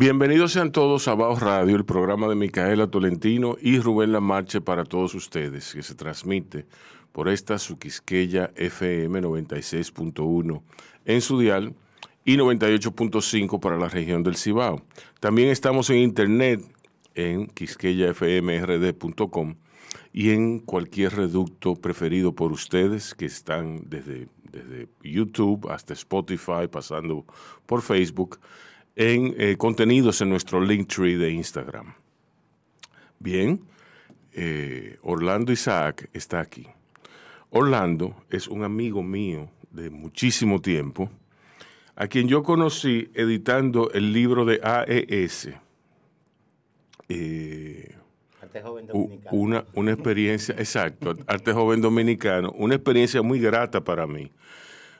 Bienvenidos sean todos a Bajo Radio, el programa de Micaela Tolentino y Rubén Marche para todos ustedes, que se transmite por esta su Quisqueya FM 96.1 en su dial y 98.5 para la región del Cibao. También estamos en internet en quisqueyafmrd.com y en cualquier reducto preferido por ustedes que están desde, desde YouTube hasta Spotify, pasando por Facebook en eh, contenidos en nuestro Linktree de Instagram. Bien, eh, Orlando Isaac está aquí. Orlando es un amigo mío de muchísimo tiempo, a quien yo conocí editando el libro de AES. Eh, Arte Joven Dominicano. Una, una experiencia, exacto, Arte Joven Dominicano, una experiencia muy grata para mí,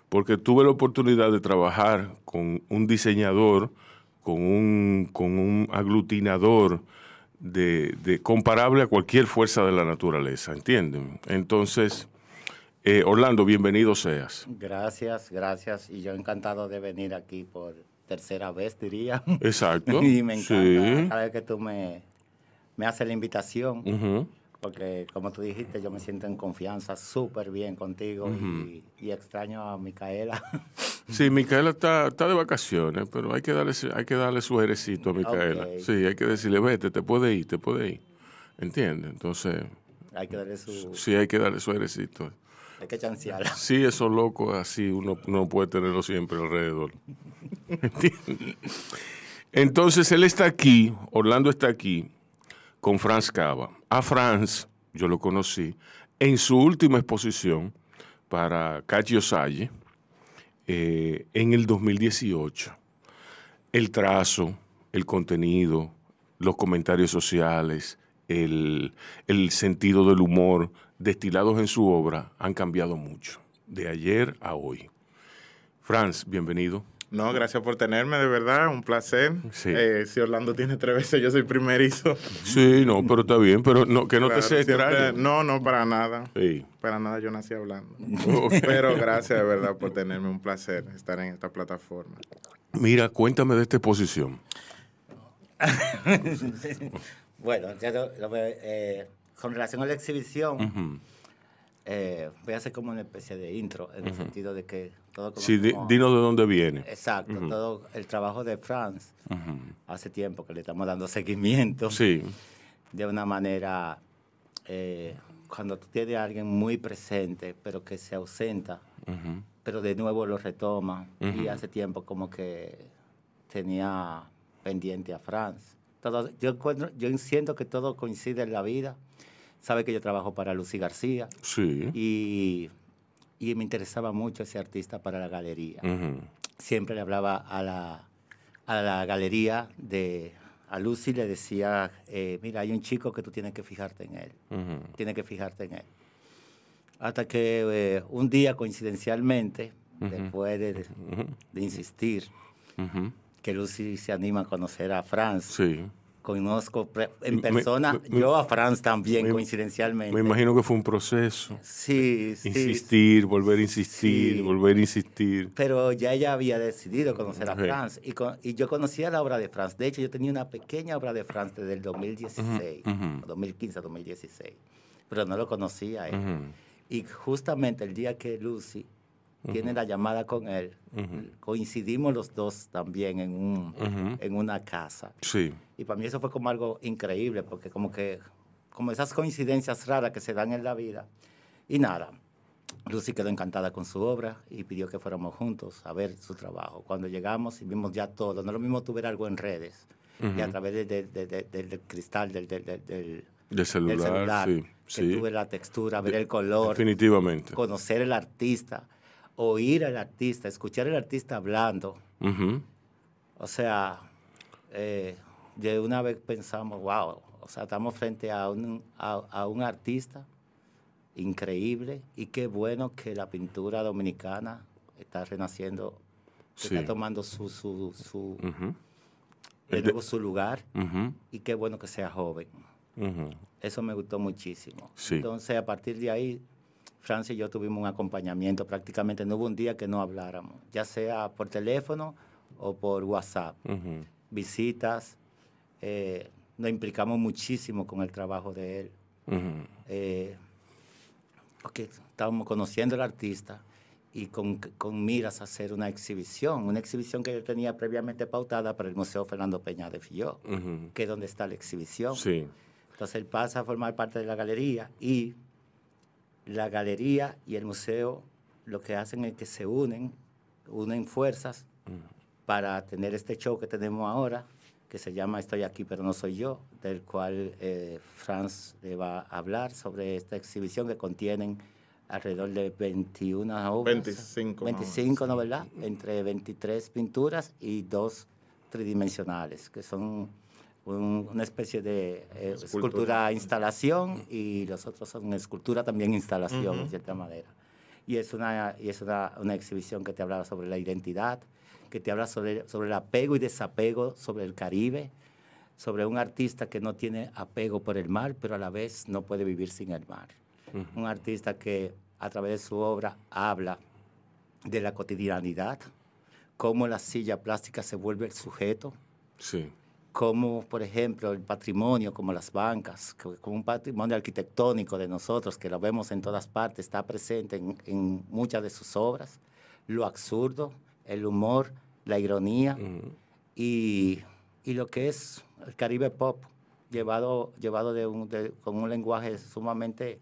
porque tuve la oportunidad de trabajar con un diseñador con un, con un aglutinador de, comparable a cualquier fuerza de la naturaleza, ¿entienden? Entonces, eh, Orlando, bienvenido seas. Gracias, gracias. Y yo encantado de venir aquí por tercera vez, diría. Exacto. y me encanta cada vez que tú me, me haces la invitación. Porque, como tú dijiste, yo me siento en confianza súper bien contigo y extraño a Micaela. Sí, Micaela está, de vacaciones, pero hay que darle, hay que darle su jerecito a Micaela. Sí, hay que decirle, vete, te puede ir, te puede ir. ¿Entiendes? Entonces... Hay que darle su... Sí, hay que darle su jerecito. Hay que chancearla. Sí, esos locos así uno no puede tenerlo siempre alrededor. Entonces él está aquí, Orlando está aquí, con Franz Cava. A Franz, yo lo conocí, en su última exposición para Cacho Salle, eh, en el 2018. El trazo, el contenido, los comentarios sociales, el, el sentido del humor destilados en su obra han cambiado mucho, de ayer a hoy. Franz, bienvenido. No, gracias por tenerme, de verdad, un placer. Eh, si Orlando tiene tres veces, yo soy primerizo. Sí, no, pero está bien, pero no, que no te sé. No, no, para nada. Para nada, yo nací hablando. Pero gracias, de verdad, por tenerme, un placer estar en esta plataforma. Mira, cuéntame de esta exposición. bueno, ya eh, con relación a la exhibición... Eh, voy a hacer como una especie de intro, en el sentido de que todo... Como, sí, dinos de dónde viene. Exacto, todo el trabajo de Franz, hace tiempo que le estamos dando seguimiento. Sí. De una manera, eh, cuando tiene tienes a alguien muy presente, pero que se ausenta, pero de nuevo lo retoma, y hace tiempo como que tenía pendiente a Franz. Todo, yo, yo siento que todo coincide en la vida sabe que yo trabajo para Lucy García. Sí. Y, me interesaba mucho ese artista para la galería. Siempre le hablaba a la, a la galería de a Lucy le decía, eh, mira, hay un chico que tú tienes que fijarte en él, tienes que fijarte en él. Hasta que eh, un día, coincidencialmente, después de, insistir, que Lucy se anima a conocer a Franz, sí conozco en persona, yo a Franz también, coincidencialmente. Me imagino que fue un proceso. Sí, sí. Insistir, volver a insistir, volver a insistir. Pero ya ella había decidido conocer a Franz y, yo conocía la obra de Franz. De hecho, yo tenía una pequeña obra de Franz desde el 2016, 2015 2016, pero no lo conocía Y justamente el día que Lucy tiene la llamada con él. Coincidimos los dos también en, en una casa. Sí. Y para mí eso fue como algo increíble, porque como que, como esas coincidencias raras que se dan en la vida. Y nada, Lucy quedó encantada con su obra y pidió que fuéramos juntos a ver su trabajo. Cuando llegamos y vimos ya todo, no lo mismo tuve algo en redes y a través del, cristal, del, del celular, sí, sí. tuve la textura, ver el color, definitivamente, conocer el artista oír al artista, escuchar al artista hablando. O sea, eh, de una vez pensamos, wow, o sea, estamos frente a un, a, un artista increíble y qué bueno que la pintura dominicana está renaciendo, está tomando su, su, lugar y qué bueno que sea joven. Eso me gustó muchísimo. Entonces, a partir de ahí Francia y yo tuvimos un acompañamiento, prácticamente no hubo un día que no habláramos, ya sea por teléfono o por WhatsApp. Visitas, eh, nos implicamos muchísimo con el trabajo de él. Eh, porque estábamos conociendo al artista y con, con, miras a hacer una exhibición, una exhibición que yo tenía previamente pautada para el Museo Fernando Peña de Filló, que es donde está la exhibición. Entonces él pasa a formar parte de la galería y la galería y el museo lo que hacen es que se unen, unen fuerzas para tener este show que tenemos ahora, que se llama Estoy aquí pero no soy yo, del cual eh, Franz le va a hablar sobre esta exhibición que contienen alrededor de 21 obras. 25. 25 verdad? entre 23 pinturas y dos tridimensionales, que son una especie de eh, escultura. instalación y los otros son escultura también instalación de madera. Y es, una, y es una, una, exhibición que te habla sobre la identidad, que te habla sobre, sobre el apego y desapego sobre el Caribe, sobre un artista que no tiene apego por el mar, pero a la vez no puede vivir sin el mar. Un artista que a través de su obra habla de la cotidianidad, cómo la silla plástica se vuelve el sujeto, sí como por ejemplo el patrimonio, como las bancas, como un patrimonio arquitectónico de nosotros, que lo vemos en todas partes, está presente en, muchas de sus obras, lo absurdo, el humor, la ironía y, y, lo que es el Caribe Pop, llevado, llevado de un, de, con un lenguaje sumamente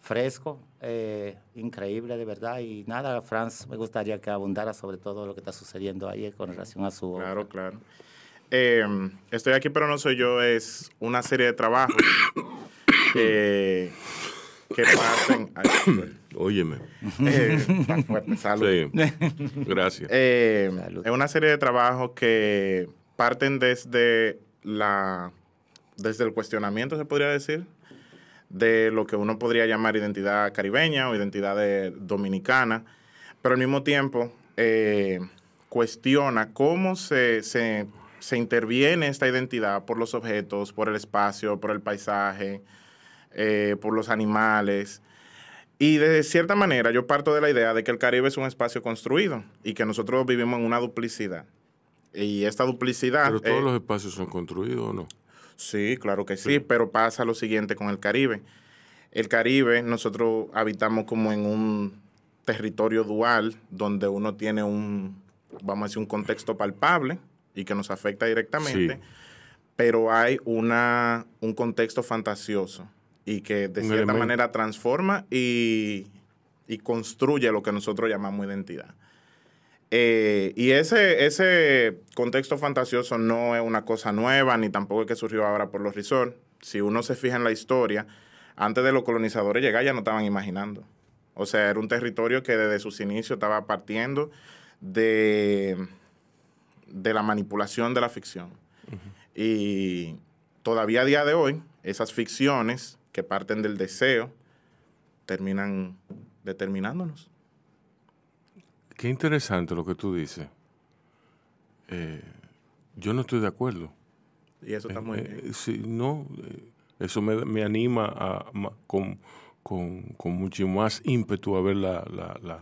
fresco, eh, increíble de verdad. Y nada, Franz, me gustaría que abundara sobre todo lo que está sucediendo ahí con relación a su... Claro, claro. Em, estoy aquí pero no soy yo es una serie de trabajos eh, que parten... Óyeme. Eh, Gracias. Em, es una serie de trabajos que parten desde la desde el cuestionamiento, se podría decir, de lo que uno podría llamar identidad caribeña o identidad dominicana, pero al mismo tiempo eh, cuestiona cómo se, se interviene esta identidad por los objetos, por el espacio, por el paisaje, eh, por los animales. Y de cierta manera yo parto de la idea de que el Caribe es un espacio construido y que nosotros vivimos en una duplicidad. Y esta duplicidad... Pero todos eh, los espacios son construidos o no? Sí, claro que sí, sí, pero pasa lo siguiente con el Caribe. El Caribe nosotros habitamos como en un territorio dual donde uno tiene un, vamos a decir, un contexto palpable, y que nos afecta directamente, pero hay una, un contexto fantasioso y que de cierta manera transforma y, construye lo que nosotros llamamos identidad. Eh, y ese, ese contexto fantasioso no es una cosa nueva, ni tampoco es que surgió ahora por los resorts. Si uno se fija en la historia, antes de los colonizadores llegar ya no estaban imaginando. O sea, era un territorio que desde sus inicios estaba partiendo de de la manipulación de la ficción. Y todavía a día de hoy, esas ficciones que parten del deseo terminan determinándonos. Qué interesante lo que tú dices. Eh, yo no estoy de acuerdo. Y eso está eh, muy eh, no, eso me, anima a, con, mucho más ímpetu a ver la, la, la,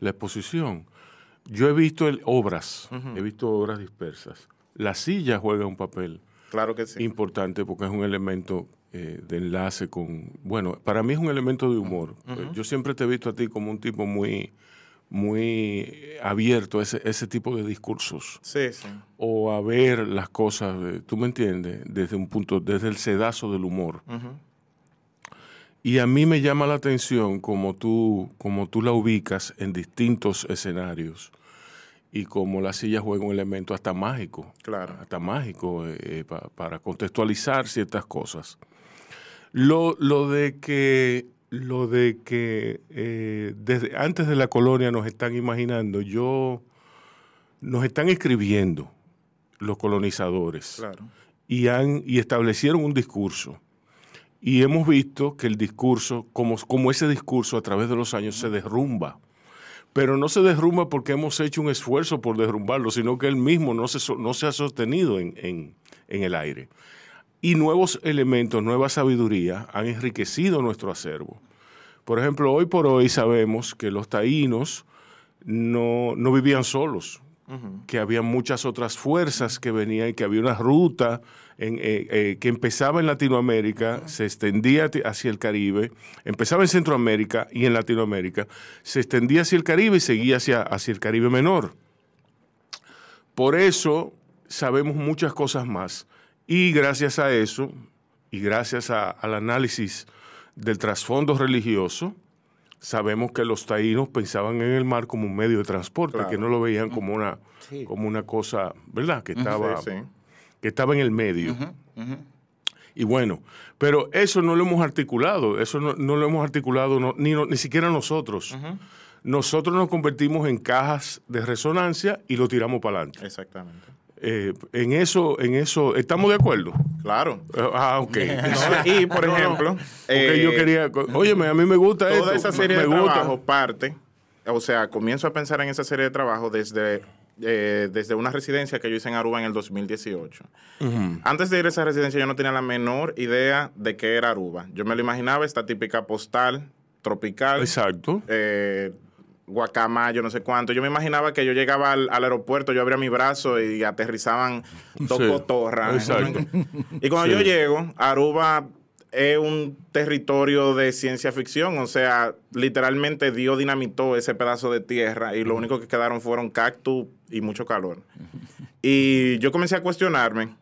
la exposición. Yo he visto el, obras, he visto obras dispersas. La silla juega un papel claro que sí. importante porque es un elemento eh, de enlace con... Bueno, para mí es un elemento de humor. Yo siempre te he visto a ti como un tipo muy muy abierto a ese, tipo de discursos. Sí, sí. O a ver las cosas, tú me entiendes, desde un punto, desde el sedazo del humor. Y a mí me llama la atención como tú, como tú la ubicas en distintos escenarios y como la silla juega un elemento hasta mágico. Hasta mágico eh, eh, para contextualizar ciertas cosas. Lo, de que, lo de que eh, desde antes de la colonia nos están imaginando, yo nos están escribiendo los colonizadores y, han, y establecieron un discurso y hemos visto que el discurso, como, ese discurso a través de los años se derrumba. Pero no se derrumba porque hemos hecho un esfuerzo por derrumbarlo, sino que él mismo no se, ha sostenido en, el aire. Y nuevos elementos, nueva sabiduría han enriquecido nuestro acervo. Por ejemplo, hoy por hoy sabemos que los taínos no vivían solos que había muchas otras fuerzas que venían, y que había una ruta eh, eh, que empezaba en Latinoamérica, se extendía hacia el Caribe, empezaba en Centroamérica y en Latinoamérica, se extendía hacia el Caribe y seguía hacia, hacia el Caribe menor. Por eso sabemos muchas cosas más y gracias a eso y gracias al análisis del trasfondo religioso, sabemos que los taínos pensaban en el mar como un medio de transporte, que no lo veían como una, como una cosa, ¿verdad? Que estaba, Que estaba en el medio. Y bueno, pero eso no lo hemos articulado, eso no, lo hemos articulado ni, ni siquiera nosotros. Nosotros nos convertimos en cajas de resonancia y lo tiramos para adelante. Exactamente. Eh, en eso, en eso, ¿estamos de acuerdo? Claro. Eh, ah, ok. y por ejemplo, eh, yo quería, oye, a mí me gusta toda esa serie de gusta. trabajo parte, o sea, comienzo a pensar en esa serie de trabajo desde desde una residencia que yo hice en Aruba en el 2018. Antes de ir a esa residencia yo no tenía la menor idea de qué era Aruba. Yo me lo imaginaba esta típica postal tropical. Exacto. Eh, guacamayo, no sé cuánto. Yo me imaginaba que yo llegaba al, aeropuerto, yo abría mi brazo y aterrizaban dos cotorras. Y cuando yo llego, Aruba es un territorio de ciencia ficción, o sea, literalmente Dios dinamitó ese pedazo de tierra y lo único que quedaron fueron cactus y mucho calor. Y yo comencé a cuestionarme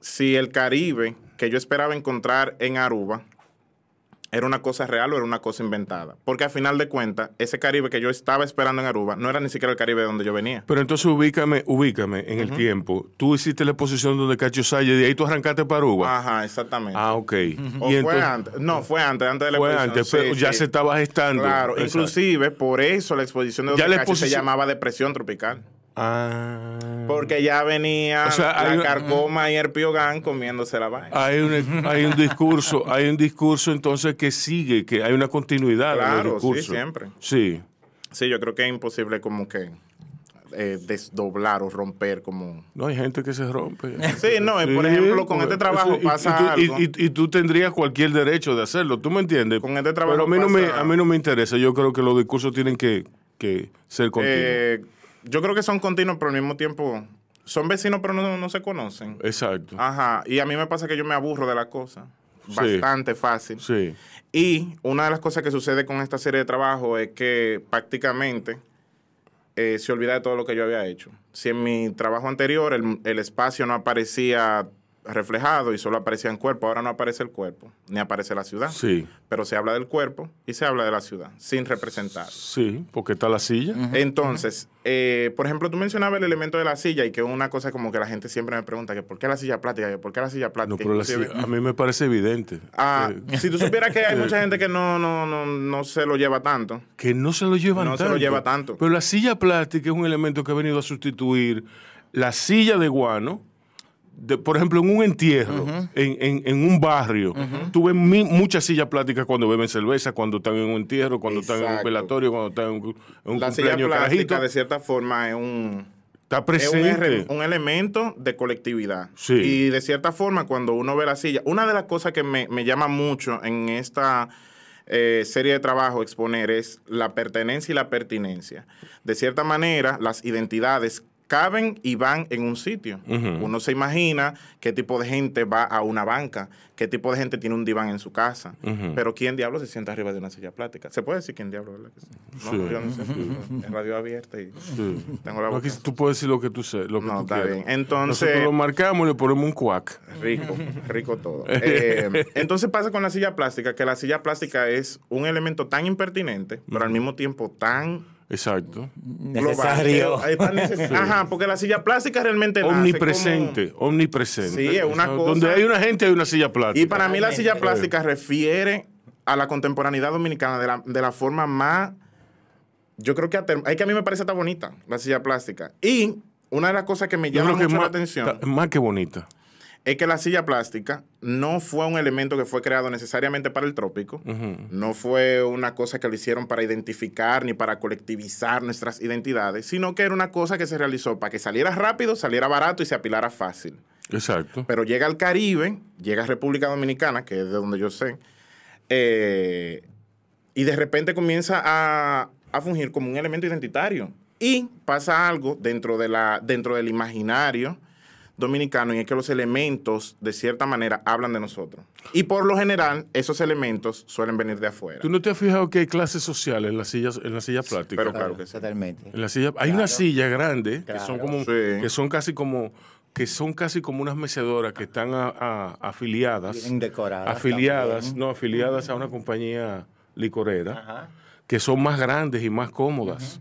si el Caribe que yo esperaba encontrar en Aruba era una cosa real o era una cosa inventada. Porque al final de cuentas, ese Caribe que yo estaba esperando en Aruba no era ni siquiera el Caribe de donde yo venía. Pero entonces ubícame, ubícame en el tiempo. Tú hiciste la exposición donde Cacho Salle, de ahí tú arrancaste para Aruba. Ajá, exactamente. Ah, ok. o fue antes. No, fue antes, antes de la fue Antes, pero ya se estaba gestando. Claro, inclusive por eso la exposición de donde ya exposición... se llamaba Depresión Tropical. Ah. Porque ya venía la carcoma y el piogán comiéndose la vaina. Hay un, discurso, hay un discurso entonces que sigue, que hay una continuidad. Claro, sí, siempre. Sí. Sí, yo creo que es imposible como que eh, desdoblar o romper como... No, hay gente que se rompe. Sí, no, por ejemplo, con este trabajo pasa y tú, algo. Y, tú tendrías cualquier derecho de hacerlo, ¿tú me entiendes? Con este trabajo Pero a mí, no me, interesa, yo creo que los discursos tienen que, que ser continuos. Eh, yo creo que son continuos, pero al mismo tiempo son vecinos, pero no, se conocen. Exacto. Ajá. Y a mí me pasa que yo me aburro de la cosa. Bastante fácil. Sí. Y una de las cosas que sucede con esta serie de trabajo es que prácticamente eh, se olvida de todo lo que yo había hecho. Si en mi trabajo anterior el, el espacio no aparecía reflejado y solo aparecía en cuerpo. Ahora no aparece el cuerpo, ni aparece la ciudad. Sí. Pero se habla del cuerpo y se habla de la ciudad, sin representar. Sí, porque está la silla. Entonces, eh, por ejemplo, tú mencionabas el elemento de la silla y que una cosa como que la gente siempre me pregunta, que ¿por qué la silla plástica? ¿Por qué la silla plástica? a mí me parece evidente. Ah, eh, si tú supieras que hay mucha gente que no, no, no, no se lo lleva tanto. Que no se lo llevan tanto. No se lo lleva tanto. Pero la silla plástica es un elemento que ha venido a sustituir la silla de guano por ejemplo, en un entierro, en, un barrio, tuve tú muchas sillas plásticas cuando beben cerveza, cuando están en un entierro, cuando están en un velatorio, cuando están en un, en La silla plástica, de cierta forma, es un... un, elemento de colectividad. Y de cierta forma, cuando uno ve la silla, una de las cosas que me, llama mucho en esta eh, serie de trabajo exponer es la pertenencia y la pertinencia. De cierta manera, las identidades caben y van en un sitio. Uno se imagina qué tipo de gente va a una banca, qué tipo de gente tiene un diván en su casa, pero quién diablo se sienta arriba de una silla plástica. Se puede decir quién diablo, ¿verdad? sí. yo no sé. En radio abierta y sí. tengo la boca. tú puedes decir lo que tú sé, no, está bien. Entonces Nosotros lo marcamos y le ponemos un cuac. Rico, rico todo. Eh, entonces pasa con la silla plástica que la silla plástica es un elemento tan impertinente, pero al mismo tiempo tan Exacto. Necesario. Ajá, porque la silla plástica realmente Omnipresente, omnipresente. Sí, es una cosa. Donde hay una gente hay una silla plástica. Y para mí la silla plástica refiere a la contemporaneidad dominicana de la, forma más... Yo creo que... A que a mí me parece tan bonita la silla plástica. Y una de las cosas que me llama mucho la atención... Más que bonita es que la silla plástica no fue un elemento que fue creado necesariamente para el trópico, no fue una cosa que lo hicieron para identificar ni para colectivizar nuestras identidades, sino que era una cosa que se realizó para que saliera rápido, saliera barato y se apilara fácil. Exacto. Pero llega al Caribe, llega a República Dominicana, que es de donde yo sé, eh, y de repente comienza a, a fungir como un elemento identitario. Y pasa algo dentro, de la, dentro del imaginario dominicano y es que los elementos, de cierta manera, hablan de nosotros. Y por lo general, esos elementos suelen venir de afuera. ¿Tú no te has fijado que hay clases sociales en las sillas, en las sillas plásticas? pero claro, que sí. En la silla, hay una silla grande que son que son casi como que son casi como unas mecedoras que están afiliadas, afiliadas, no afiliadas a una compañía licorera, que son más grandes y más cómodas.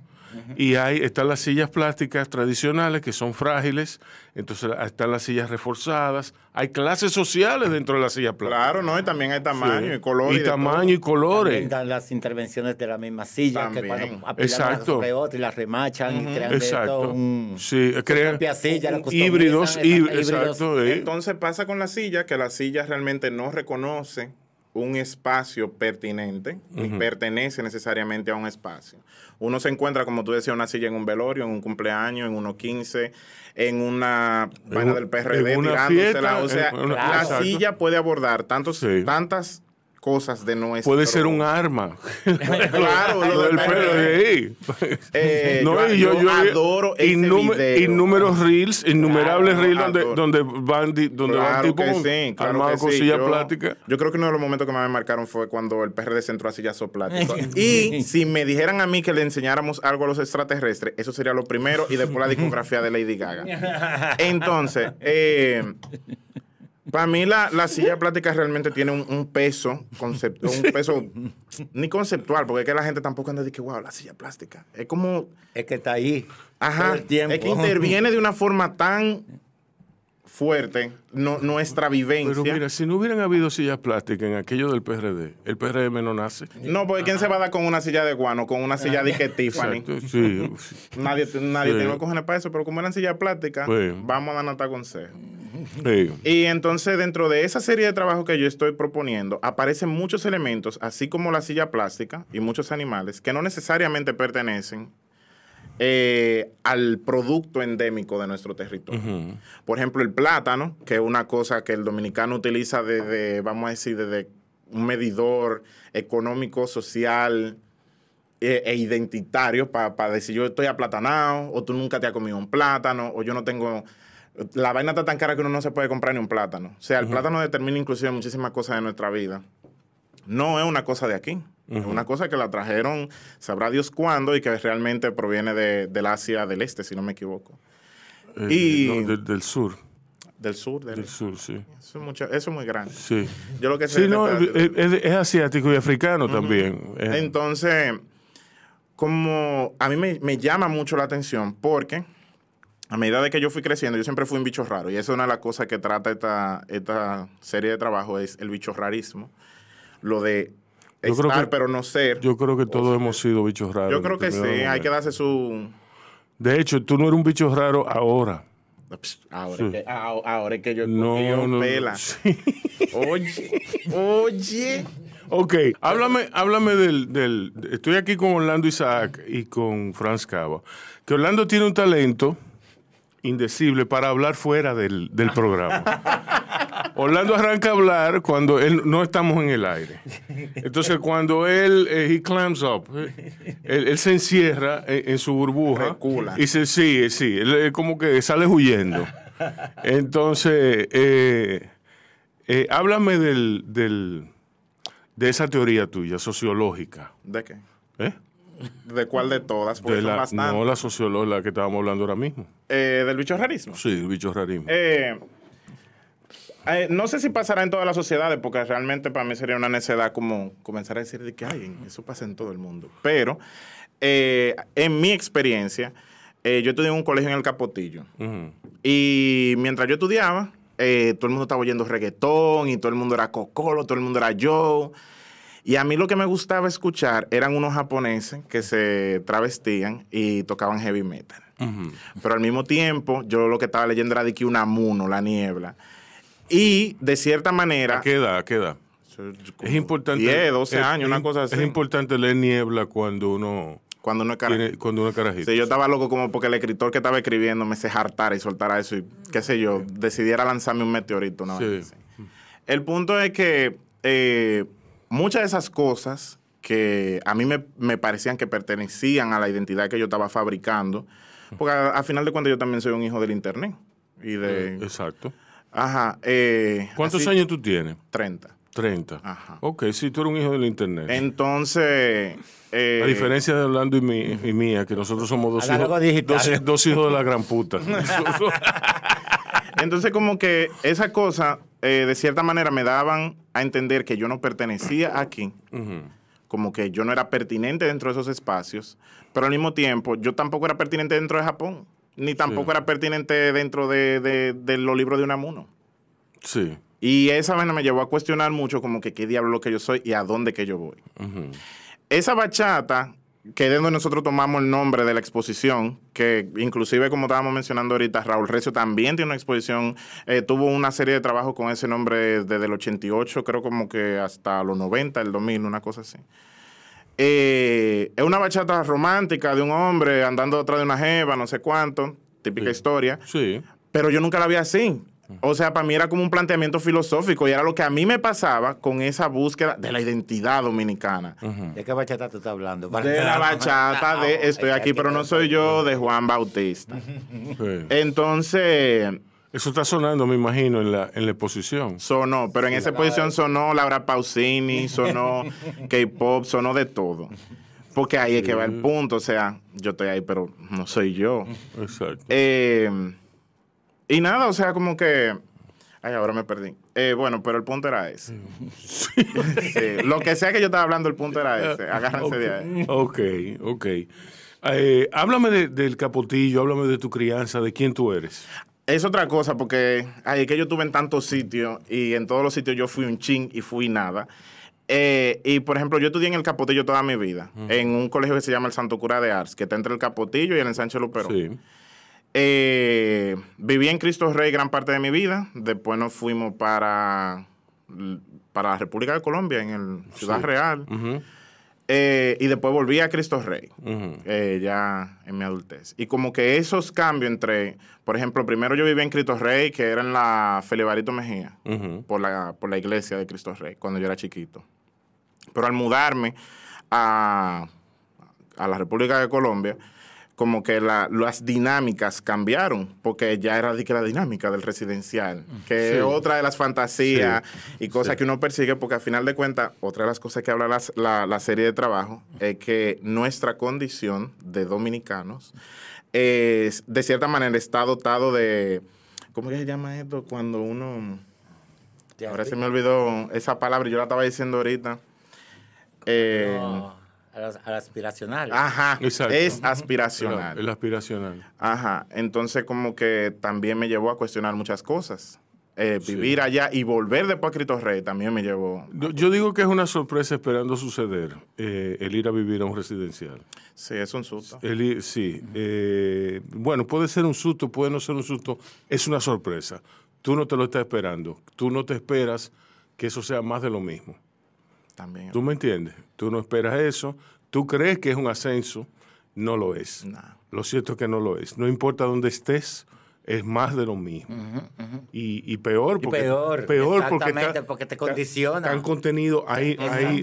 Y hay, están las sillas plásticas tradicionales que son frágiles, entonces están las sillas reforzadas. Hay clases sociales dentro de las sillas plásticas. Claro, ¿no? Y también hay tamaño y colores. Y, tamaño y colores. dan las intervenciones de la misma silla, que cuando Exacto. y las remachan y crean Exacto. un, sí, crean híbridos, híbridos. Entonces pasa con las sillas, que las sillas realmente no reconocen un espacio pertinente, y pertenece necesariamente a un espacio. Uno se encuentra, como tú decías, una silla en un velorio, en un cumpleaños, en uno quince en una vaina del PRD, tirándosela. O sea, la, silla puede abordar tantos, tantas cosas de nuestro. Puede ser un arma. claro, lo del pelo eh, no, yo, adoro ese Innúmeros reels, innumerables reels donde, van, donde van tipo con silla plática. Yo creo que uno de los momentos que más me marcaron fue cuando el PRD se entró a sillazo y si me dijeran a mí que le enseñáramos algo a los extraterrestres, eso sería lo primero y después la discografía de Lady Gaga. Entonces, eh, para mí la, silla plástica realmente tiene un, peso, un peso ni conceptual, porque es que la gente tampoco anda de que, wow, la silla plástica. Es como... Es que está ahí. Ajá. Es que interviene de una forma tan fuerte no, nuestra vivencia. Pero mira, si no hubieran habido sillas plásticas en aquello del PRD, el PRM no nace. No, porque ¿quién se va a dar con una silla de guano, con una silla de que Tiffany? Sí. nadie nadie a coger para eso, pero como eran sillas plásticas, pues. vamos a dar nota consejo. Y entonces dentro de esa serie de trabajo que yo estoy proponiendo, aparecen muchos elementos, así como la silla plástica y muchos animales, que no necesariamente pertenecen eh, al producto endémico de nuestro territorio. Por ejemplo, el plátano, que es una cosa que el dominicano utiliza desde, vamos a decir, desde un medidor económico, social e, e identitario para decir yo estoy aplatanado, o tú nunca te has comido un plátano, o yo no tengo la vaina está tan cara que uno no se puede comprar ni un plátano. O sea, el plátano determina inclusive muchísimas cosas de nuestra vida. No es una cosa de aquí. Es una cosa que la trajeron, sabrá Dios cuándo, y que realmente proviene de, del Asia del Este, si no me equivoco. Eh, y, del, sur. Del sur, del, sur, sí. Eso es, muy grande. Sí. Yo lo que sé sí, es, eh, eh, asiático y africano también. Entonces, como a mí me llama mucho la atención porque a medida de que yo fui creciendo, yo siempre fui un bicho raro. Y esa es una de las cosas que trata esta, esta serie de trabajo, es el bicho rarismo. Lo de estar, pero no ser. Yo creo que todos hemos sido bichos raros. Yo creo que sí, hay que darse su... De hecho, tú no eres un bicho raro ahora. Pues, ahora, es que, yo no, Oye, oye. Ok, háblame, del, del, Estoy aquí con Orlando Isaac y con Franz Cava. Que Orlando tiene un talento indecible para hablar fuera del, del programa. Orlando arranca a hablar cuando él no estamos en el aire. Entonces, cuando él eh, he up, eh, él, se encierra en, su burbuja y se sigue, sí, como que sale huyendo. Entonces, eh, háblame del, del, de esa teoría tuya sociológica. ¿De qué? ¿Eh? ¿De cuál de todas? la, No, la socióloga que estábamos hablando ahora mismo. Eh, ¿Del bicho rarismo? Sí, del bicho rarismo. Eh, eh, no sé si pasará en todas las sociedades, porque realmente para mí sería una necedad como comenzar a decir de que alguien, eso pasa en todo el mundo. Pero en mi experiencia, yo estudié en un colegio en el Capotillo. Y mientras yo estudiaba, todo el mundo estaba oyendo reggaetón y todo el mundo era cocolo, todo el mundo era joe. Y a mí lo que me gustaba escuchar eran unos japoneses que se travestían y tocaban heavy metal. Pero al mismo tiempo, yo lo que estaba leyendo era de que la niebla. Y de cierta manera. queda queda Es importante. 10, 12 años, una cosa así. Es importante leer niebla cuando uno. Cuando uno es carajito. Cuando uno Sí, yo estaba loco como porque el escritor que estaba escribiendo me se hartara y soltara eso y qué sé yo, decidiera lanzarme un meteorito. Una sí. El punto es que eh, muchas de esas cosas que a mí me, parecían que pertenecían a la identidad que yo estaba fabricando, porque al final de cuentas yo también soy un hijo del Internet. Y de... Eh, exacto. Ajá. Eh, ¿Cuántos años tú tienes? 30. 30. Ajá. Ok, sí, tú eres un hijo del Internet. Entonces... Eh, a diferencia de Orlando y, mía, que nosotros somos dos hijos, dos, dos hijos de la gran puta. Entonces como que esas cosas, de cierta manera, me daban a entender que yo no pertenecía aquí, como que yo no era pertinente dentro de esos espacios, pero al mismo tiempo yo tampoco era pertinente dentro de Japón, ni tampoco era pertinente dentro de, de, los libros de Unamuno. Sí. Y esa vaina me llevó a cuestionar mucho como que qué diablo que yo soy y a dónde que yo voy. Esa bachata que donde nosotros tomamos el nombre de la exposición, que inclusive como estábamos mencionando ahorita, Raúl Recio también tiene una exposición, eh, tuvo una serie de trabajos con ese nombre desde el 88, creo como que hasta los 90, el 2000, una cosa así. Eh, es una bachata romántica de un hombre andando detrás de una jeva, no sé cuánto, típica historia. Sí. Pero yo nunca la vi así. O sea, para mí era como un planteamiento filosófico y era lo que a mí me pasaba con esa búsqueda de la identidad dominicana. ¿De qué bachata tú estás hablando? De la bachata de ah, Estoy aquí, pero no soy yo, de Juan Bautista. Entonces... Eso está sonando, me imagino, en la, en la exposición. Sonó, pero en esa exposición sonó Laura Pausini, sonó K-pop, sonó de todo. Porque ahí es que va el punto, o sea, yo estoy ahí, pero no soy yo. Exacto. Eh, y nada, o sea, como que... Ay, ahora me perdí. Eh, bueno, pero el punto era ese. Lo que sea que yo estaba hablando, el punto era ah, ese. Agárrense de ahí. Ok, ok. Eh, háblame del capotillo, háblame de tu crianza, de quién tú eres. Es otra cosa, porque ahí es que yo estuve en tantos sitios y en todos los sitios yo fui un chin y fui nada. Eh, y por ejemplo, yo estudié en el Capotillo toda mi vida, en un colegio que se llama el Santo Cura de Ars, que está entre el Capotillo y el Ensanche Luperón. Sí. Eh, viví en Cristo Rey gran parte de mi vida. Después nos fuimos para, para la República de Colombia, en el Ciudad Real. Eh, y después volví a Cristo Rey, eh, ya en mi adultez. Y como que esos cambios entre, por ejemplo, primero yo viví en Cristo Rey, que era en la Felibarito Mejía, por, la, iglesia de Cristo Rey, cuando yo era chiquito. Pero al mudarme a, a la República de Colombia, como que las dinámicas cambiaron, porque ya era que la dinámica del residencial, mm, que es otra de las fantasías y cosas que uno persigue, porque al final de cuentas, otra de las cosas que habla la, serie de trabajo es que nuestra condición de dominicanos, de cierta manera, está dotado de, ¿cómo se llama esto? Cuando uno... Ahora se me olvidó esa palabra, yo la estaba diciendo ahorita. Eh, al, aspiracional. Ajá, es aspiracional. El, aspiracional. Ajá, entonces como que también me llevó a cuestionar muchas cosas. Eh, vivir allá y volver después a Rey también me llevó. Yo, digo que es una sorpresa esperando suceder eh, el ir a vivir a un residencial. Sí, es un susto. sí. Eh, bueno, puede ser un susto, puede no ser un susto. Es una sorpresa. Tú no te lo estás esperando. Tú no te esperas que eso sea más de lo mismo. ¿Tú me entiendes? Tú no esperas eso. Tú crees que es un ascenso. No lo es. Lo cierto es que no lo es. No importa dónde estés, es más de lo mismo. Y, peor porque... peor, porque, te condiciona. Están contenido ahí, ahí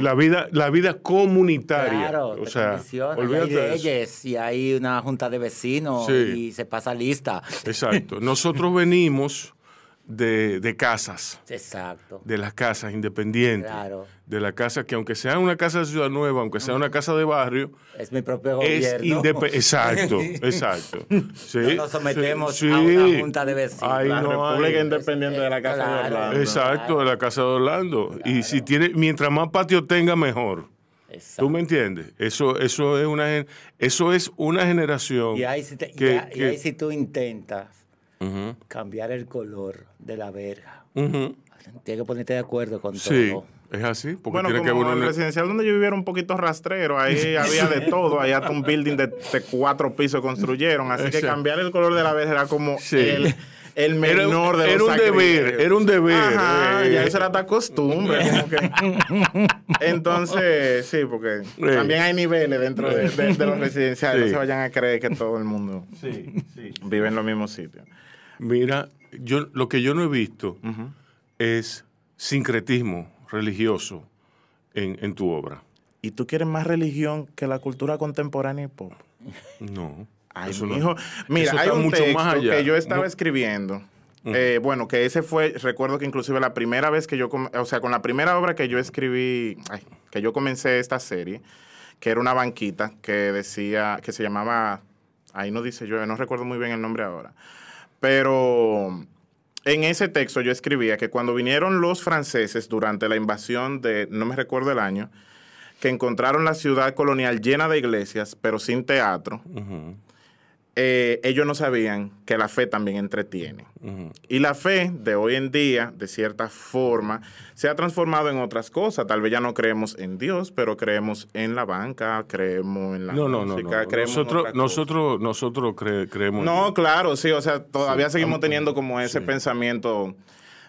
La, vida, la vida comunitaria. Claro, sea, hay leyes y hay una junta de vecinos y se pasa lista. Exacto. Nosotros venimos de, casas. Exacto. De las casas independientes. Claro. De la casa que aunque sea una casa de Ciudad Nueva, aunque sea una casa de barrio. Es mi propio gobierno. Es exacto, exacto. nos sometemos a una junta de vecinos. la República Independiente de la Casa de Orlando. Exacto, de la Casa de Orlando. Y si tiene, mientras más patio tenga, mejor. ¿Tú me entiendes? Eso, eso, es, una, eso es una generación. Y ahí y ahí si tú intentas cambiar el color de la verja. tiene Tienes que ponerte de acuerdo con sí. todo. Es así, porque bueno, como en el residencial donde yo vivía era un poquito rastrero, ahí había de todo, Allá hasta un building de, cuatro pisos construyeron, así que cambiar el color de la verja era como el el menor era, de los Era un deber, era un deber. Ajá, eh. ya eso era tu costumbre. Entonces, sí, porque eh. también hay niveles dentro de, los residenciales. No se vayan a creer que todo el mundo vive en los mismos sitios. Mira, yo lo que yo no he visto es sincretismo religioso en, en tu obra. ¿Y tú quieres más religión que la cultura contemporánea y pop? No. Mira, hay mucho más que yo estaba escribiendo. Eh, bueno, que ese fue, recuerdo que inclusive la primera vez que yo, o sea, con la primera obra que yo escribí, que yo comencé esta serie, que era una banquita que decía, que se llamaba, ahí no dice yo, no recuerdo muy bien el nombre ahora, pero en ese texto yo escribía que cuando vinieron los franceses durante la invasión de, no me recuerdo el año, que encontraron la ciudad colonial llena de iglesias, pero sin teatro. Eh, ellos no sabían que la fe también entretiene. Y la fe de hoy en día, de cierta forma, se ha transformado en otras cosas. Tal vez ya no creemos en Dios, pero creemos en la banca, creemos en la música, creemos nosotros, en nosotros, nosotros creemos. No, claro, sí. O sea, todavía seguimos teniendo como ese pensamiento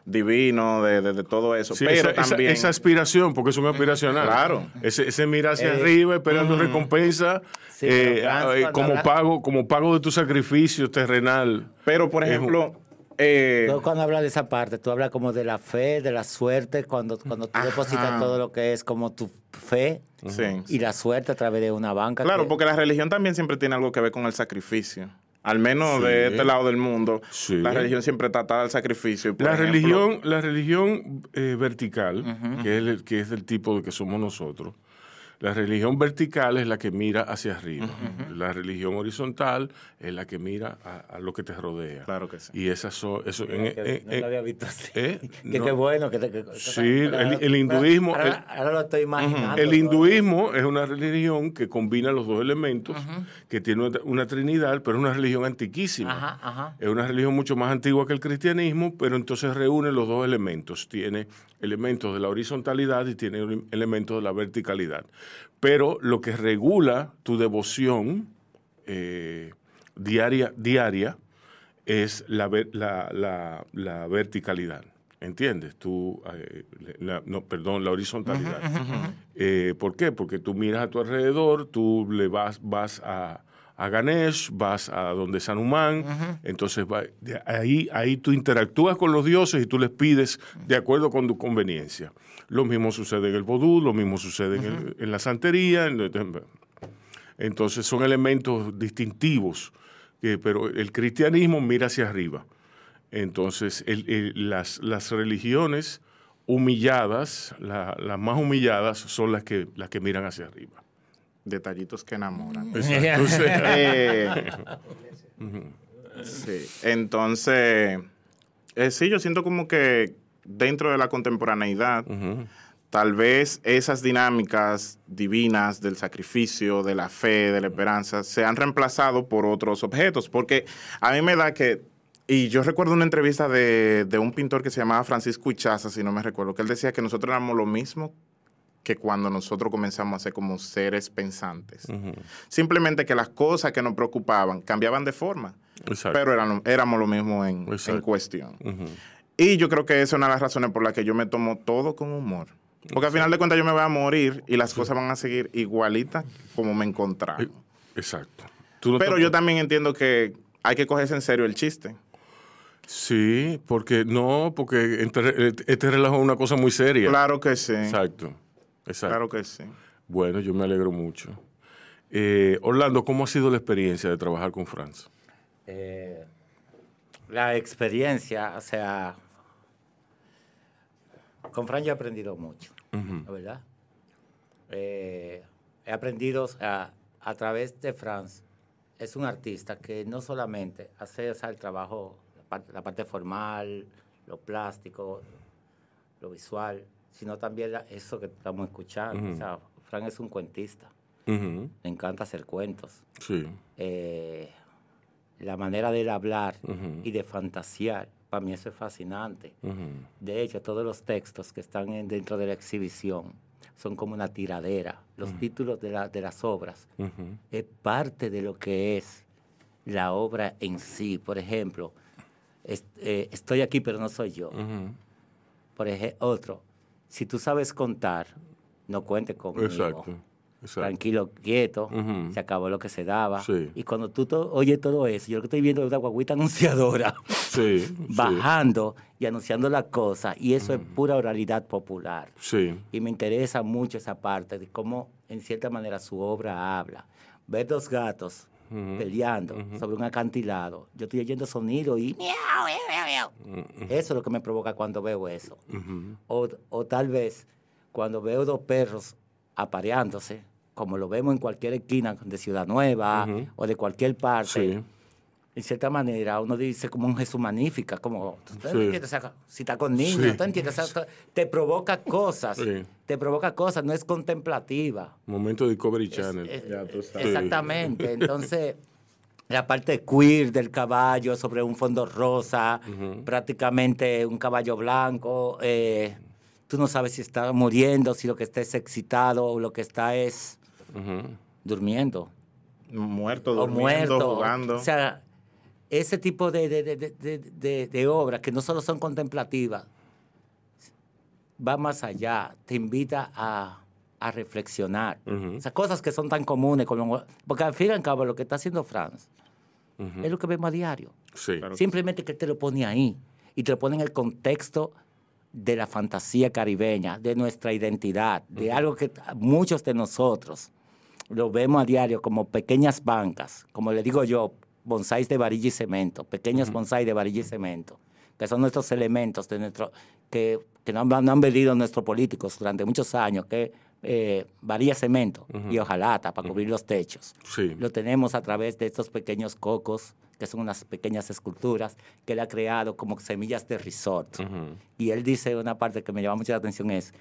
divino, de, de, todo eso. pero esa, también... Esa, aspiración, porque es una aspiracional. claro. Ese, ese hacia eh, arriba esperando recompensa eh, eh, como, pago, como pago de tu sacrificio terrenal. Pero, por ejemplo... cuando hablas de esa parte, tú hablas como de la fe, de la suerte, cuando, cuando tú depositas todo lo que es como tu fe y la suerte a través de una banca. Claro, porque la religión también siempre tiene algo que ver con el sacrificio al menos de este lado del mundo, la religión siempre está atada al sacrificio. La, religión, la religión eh, vertical, que, es el, que es el tipo de que somos nosotros, la religión vertical es la que mira hacia arriba. La religión horizontal es la que mira a, lo que te rodea. Claro que sí. Y esas son... Eso, lo e, había visto así. Eh, qué bueno. sí, el, hinduismo... Ahora, lo estoy imaginando. El hinduismo es una religión que combina los dos elementos, que tiene una, trinidad, pero es una religión antiquísima. Es una religión mucho más antigua que el cristianismo, pero entonces reúne los dos elementos. Tiene elementos de la horizontalidad y tiene elementos de la verticalidad. Pero lo que regula tu devoción eh, diaria, diaria es la, verticalidad. ¿Entiendes? Tú, eh, no, perdón, la horizontalidad. Eh, ¿Por qué? Porque tú miras a tu alrededor, tú le vas, vas a, a Ganesh, vas a donde Sanumán, entonces de ahí, ahí tú interactúas con los dioses y tú les pides de acuerdo con tu conveniencia. Lo mismo sucede en el vodú, lo mismo sucede en, la santería. entonces son elementos distintivos, eh, pero el cristianismo mira hacia arriba. Entonces las, las, religiones humilladas, las más humilladas, son las que, las que miran hacia arriba. Detallitos que enamoran. Eh, Entonces, eh, sí, yo siento como que dentro de la contemporaneidad, tal vez esas dinámicas divinas del sacrificio, de la fe, de la esperanza, se han reemplazado por otros objetos. Porque a mí me da que y yo recuerdo una entrevista de, un pintor que se llamaba Francisco Hichaza, si no me recuerdo, que él decía que nosotros éramos lo mismo que cuando nosotros comenzamos a ser como seres pensantes. Simplemente que las cosas que nos preocupaban cambiaban de forma, pero éramos lo mismo en, cuestión. Y yo creo que esa es una de las razones por las que yo me tomo todo con humor. Porque al final de cuentas yo me voy a morir y las cosas van a seguir igualitas como me encontraba. Eh, exacto. Pero yo también entiendo que hay que cogerse en serio el chiste. Sí, porque no, porque este relajo es una cosa muy seria. Claro que sí. Exacto. Claro que sí. Bueno, yo me alegro mucho. Eh, Orlando, ¿cómo ha sido la experiencia de trabajar con Franz? Eh, la experiencia, o sea, con Franz yo he aprendido mucho, la verdad. Eh, he aprendido a través de Franz. Es un artista que no solamente hace el trabajo, la parte, la parte formal, lo plástico, lo visual, sino también eso que estamos escuchando. O sea, Frank es un cuentista. Le encanta hacer cuentos. Eh, la manera de hablar y de fantasear, para mí eso es fascinante. De hecho, todos los textos que están dentro de la exhibición son como una tiradera. Los títulos de, las obras es parte de lo que es la obra en sí. Por ejemplo, eh, estoy aquí pero no soy yo. Por ejemplo, otro, si tú sabes contar, no cuente conmigo. Exacto. tranquilo, quieto, se acabó lo que se daba. Sí. Y cuando tú oyes todo eso, yo lo que estoy viendo es una guaguita anunciadora, sí, bajando y anunciando la cosa. y eso es pura oralidad popular. Sí. Y me interesa mucho esa parte de cómo, en cierta manera, su obra habla. Ver dos gatos, peleando sobre un acantilado. Yo estoy oyendo sonido y... Eso es lo que me provoca cuando veo eso. O, tal vez cuando veo dos perros apareándose, como lo vemos en cualquier esquina de Ciudad Nueva o de cualquier parte en cierta manera, uno dice como un Jesús magnífica, como, si está con niños, te provoca cosas, te provoca cosas, no es contemplativa. Momento de Discovery Channel. Eh, exactamente, entonces... la parte queer del caballo sobre un fondo rosa, prácticamente un caballo blanco. Eh, tú no sabes si está muriendo, si lo que está es excitado o lo que está es durmiendo. Muerto, durmiendo, o muerto, jugando. O sea, ese tipo de, obras que no solo son contemplativas, va más allá, te invita a, reflexionar. Esas cosas que son tan comunes, porque al fin y al cabo lo que está haciendo Franz es lo que vemos a diario. Simplemente que te lo pone ahí y te lo pone en el contexto de la fantasía caribeña, de nuestra identidad, de algo que muchos de nosotros lo vemos a diario como pequeñas bancas, como le digo yo, bonsáis de varilla y cemento, pequeños bonsáis de varilla y cemento, que son nuestros elementos de nuestro, que, que no, no han venido nuestros políticos durante muchos años, que eh, varilla cemento y hojalata para cubrir los techos. Sí. Lo tenemos a través de estos pequeños cocos, que son unas pequeñas esculturas que él ha creado como semillas de resort Y él dice una parte que me llama mucho la atención es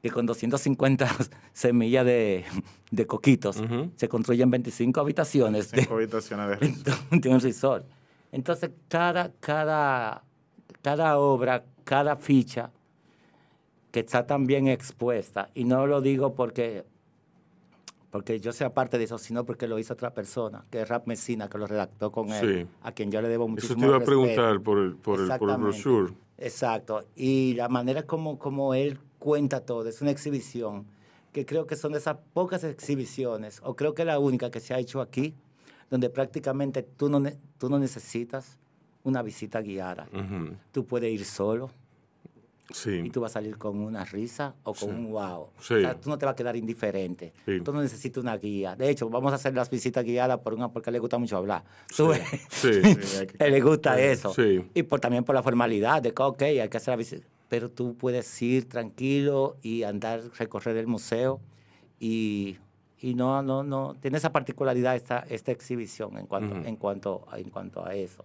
que con 250 semillas de, coquitos se construyen 25 habitaciones. 25 de, habitaciones de, resort. Entonces, cada, cada, cada obra, cada ficha que está tan bien expuesta, y no lo digo porque porque yo sea parte de eso, sino porque lo hizo otra persona, que es Rap Messina, que lo redactó con él, a quien yo le debo muchísimo Eso te iba a preguntar por el, por, el, brochure. Exacto, y la manera como, como él cuenta todo, es una exhibición que creo que son de esas pocas exhibiciones, o creo que la única que se ha hecho aquí, donde prácticamente tú no, tú no necesitas una visita guiada. Tú puedes ir solo, y tú vas a salir con una risa o con un wow. O sea, tú no te vas a quedar indiferente. Tú no necesitas una guía. De hecho, vamos a hacer las visitas guiadas por una porque le gusta mucho hablar. él le gusta eso. Y por, también por la formalidad de que, ok, hay que hacer la visita. Pero tú puedes ir tranquilo y andar, recorrer el museo y, y no, no, no. Tiene esa particularidad esta, esta exhibición en cuanto, en, cuanto, en cuanto a eso.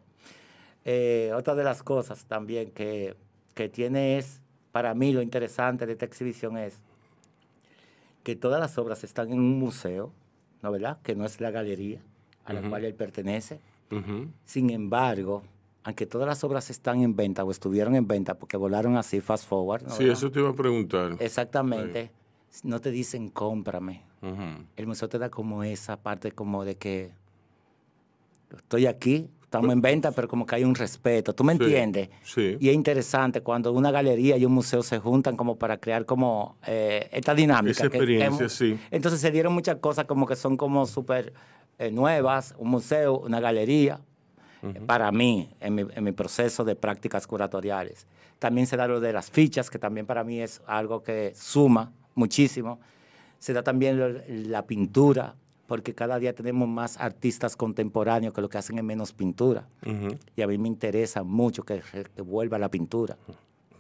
Eh, otra de las cosas también que que tiene es, para mí lo interesante de esta exhibición es que todas las obras están en un museo, ¿no verdad? Que no es la galería a la cual él pertenece. Sin embargo, aunque todas las obras están en venta o estuvieron en venta porque volaron así fast forward. sí, eso te iba a preguntar. Exactamente. No te dicen cómprame. El museo te da como esa parte como de que estoy aquí, estamos en venta, pero como que hay un respeto, ¿tú me entiendes? Sí, Y es interesante cuando una galería y un museo se juntan como para crear como eh, esta dinámica. Esa experiencia, sí. Entonces se dieron muchas cosas como que son como súper eh, nuevas, un museo, una galería, eh, para mí, en mi, proceso de prácticas curatoriales. También se da lo de las fichas, que también para mí es algo que suma muchísimo. Se da también la pintura, porque cada día tenemos más artistas contemporáneos que lo que hacen es menos pintura. Y a mí me interesa mucho que, que vuelva la pintura.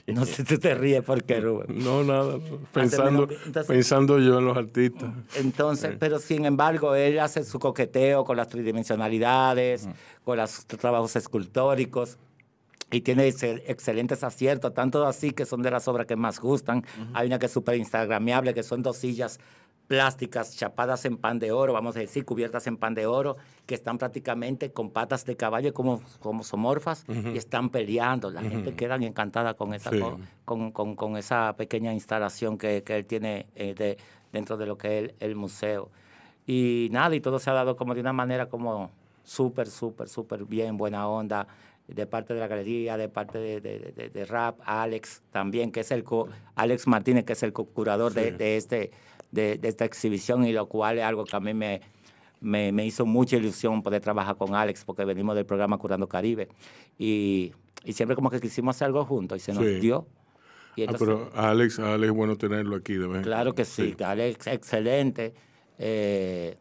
No sé si te ríes porque Rubén. No, nada, pensando, pensando yo en los artistas. Entonces, pero sin embargo, él hace su coqueteo con las tridimensionalidades, con los trabajos escultóricos y tiene excelentes aciertos, tanto así que son de las obras que más gustan. Hay una que es súper instagramable, que son dos sillas plásticas chapadas en pan de oro, vamos a decir, cubiertas en pan de oro, que están prácticamente con patas de caballo como, como somorfas y están peleando. La gente queda encantada con esa, con, esa pequeña instalación que, él tiene eh, dentro de lo que es el, museo. Y nada, y todo se ha dado como de una manera como súper, súper, súper bien, buena onda, de parte de la galería, de parte de, Rap, Alex también, que es el co Alex Martínez, que es el curador de este de, esta exhibición y lo cual es algo que a mí me, me, hizo mucha ilusión poder trabajar con Alex porque venimos del programa Curando Caribe y, y siempre como que quisimos hacer algo juntos y se nos dio. ah, pero Alex, Alex, bueno tenerlo aquí de Claro que sí, Alex, excelente. Eh,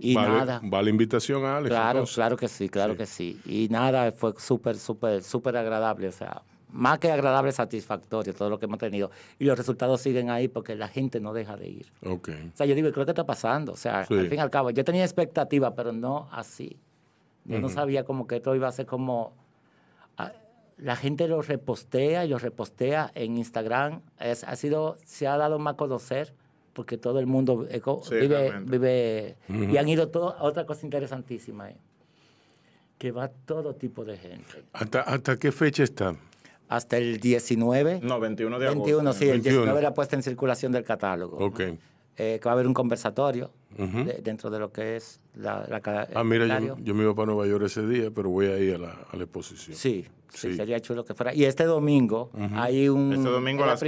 y nada. Vale invitación a Alex. Claro, claro que sí, claro que sí. Y nada, fue súper, súper, súper agradable. O sea, más que agradable, satisfactorio, todo lo que hemos tenido. Y los resultados siguen ahí porque la gente no deja de ir. Okay. O sea, yo digo, creo que está pasando. O sea, al fin y al cabo, yo tenía expectativa, pero no así. Yo no sabía cómo que esto iba a ser como... Ah, la gente lo repostea y lo repostea en Instagram. Es, ha sido, se ha dado más a conocer porque todo el mundo eh, vive... vive Y han ido a otra cosa interesantísima. Eh, que va todo tipo de gente. ¿Hasta, hasta qué fecha está? hasta el 19. No, 21 de 21, sí, el 19 la puesta en circulación del catálogo. Ok. Eh, que va a haber un conversatorio dentro de lo que es la, Ah, mira, yo, me iba para Nueva York ese día, pero voy a ir a la, exposición. Sí, sí, sería chulo que fuera. Y este domingo hay un... Este domingo a, las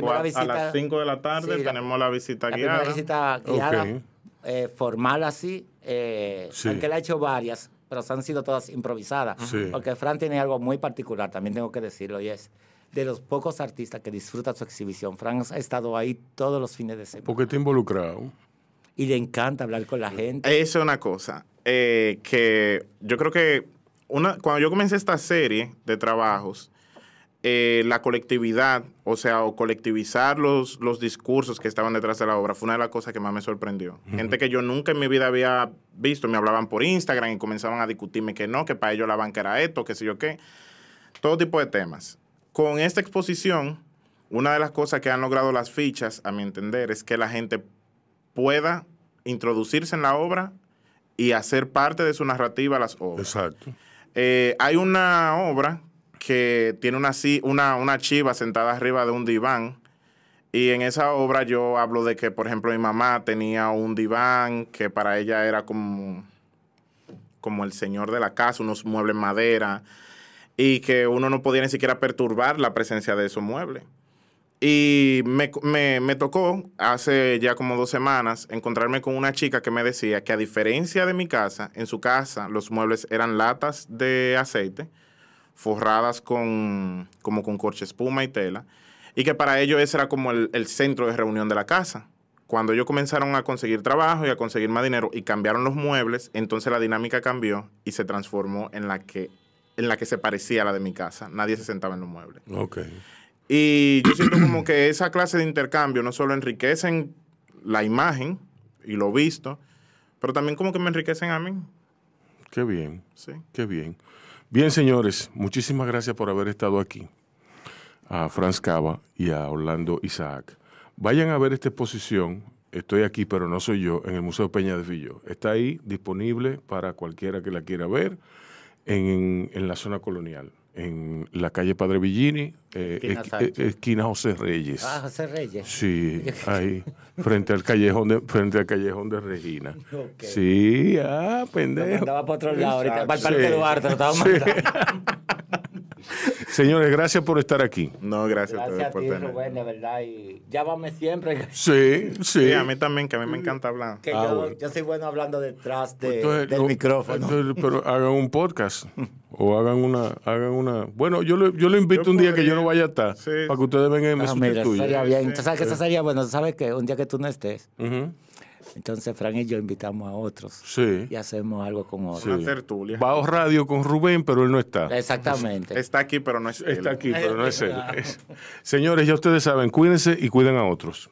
5 de la tarde tenemos la, visita guiada. La visita guiada, eh, formal así, eh, aunque la ha he hecho varias, pero han sido todas improvisadas. Porque Fran tiene algo muy particular, también tengo que decirlo, y es de los pocos artistas que disfrutan su exhibición. Frank ha estado ahí todos los fines de semana. Porque está involucrado. Y le encanta hablar con la gente. Eso es una cosa eh, que yo creo que una, cuando yo comencé esta serie de trabajos, eh, la colectividad, o sea, o colectivizar los, los discursos que estaban detrás de la obra, fue una de las cosas que más me sorprendió. Gente que yo nunca en mi vida había visto, me hablaban por Instagram y comenzaban a discutirme que no, que para ellos la banca era esto, que sé yo qué, todo tipo de temas con esta exposición, una de las cosas que han logrado las fichas, a mi entender, es que la gente pueda introducirse en la obra y hacer parte de su narrativa las obras. Exacto. Eh, hay una obra que tiene una, una chiva sentada arriba de un diván. Y en esa obra yo hablo de que, por ejemplo, mi mamá tenía un diván que para ella era como, como el señor de la casa, unos muebles madera y que uno no podía ni siquiera perturbar la presencia de esos muebles. Y me, tocó hace ya como dos semanas encontrarme con una chica que me decía que a diferencia de mi casa, en su casa los muebles eran latas de aceite forradas con como con corche espuma y tela y que para ellos ese era como el, el centro de reunión de la casa. Cuando ellos comenzaron a conseguir trabajo y a conseguir más dinero y cambiaron los muebles, entonces la dinámica cambió y se transformó en la que en la que se parecía a la de mi casa. Nadie se sentaba en los muebles. Okay. Y yo siento como que esa clase de intercambio no solo enriquecen la imagen y lo visto, pero también como que me enriquecen a mí. Qué bien. Sí. Qué bien. Bien, señores, muchísimas gracias por haber estado aquí. A Franz Cava y a Orlando Isaac. Vayan a ver esta exposición. Estoy aquí, pero no soy yo, en el Museo Peña de Fillo. Está ahí, disponible para cualquiera que la quiera ver en, en la zona colonial en la calle Padre Villini, eh, esquina, eh, José Reyes. Ah, José Reyes. Sí, ahí, frente al callejón de, frente al callejón de Regina. Sí, ah, pendejo. Estaba para otro lado ahorita, para el Parque sí. Duarte, lo estaba sí. Señores, gracias por estar aquí. No, gracias, gracias a, a ti, Rubén, de verdad. Y llámame siempre. Sí, sí, a mí también, que a mí me encanta hablar. Que ah, yo, soy bueno hablando detrás de, pues del micrófono. Entonces, pero hagan un podcast o hagan una, hagan una. Bueno, yo lo, yo invito un día que yo no vaya a estar sí, para que ustedes vengan y me ah, mira, Sería bien. Entonces, ¿sabes que eso sería bueno? ¿Sabes que Un día que tú no estés. Entonces, Fran y yo invitamos a otros sí. y hacemos algo con otros. Sí. Una tertulia. Bajo radio con Rubén, pero él no está. Exactamente. Está aquí, pero no es él. Está aquí, pero no es eh, él. Señores, ya ustedes saben, cuídense y cuiden a otros.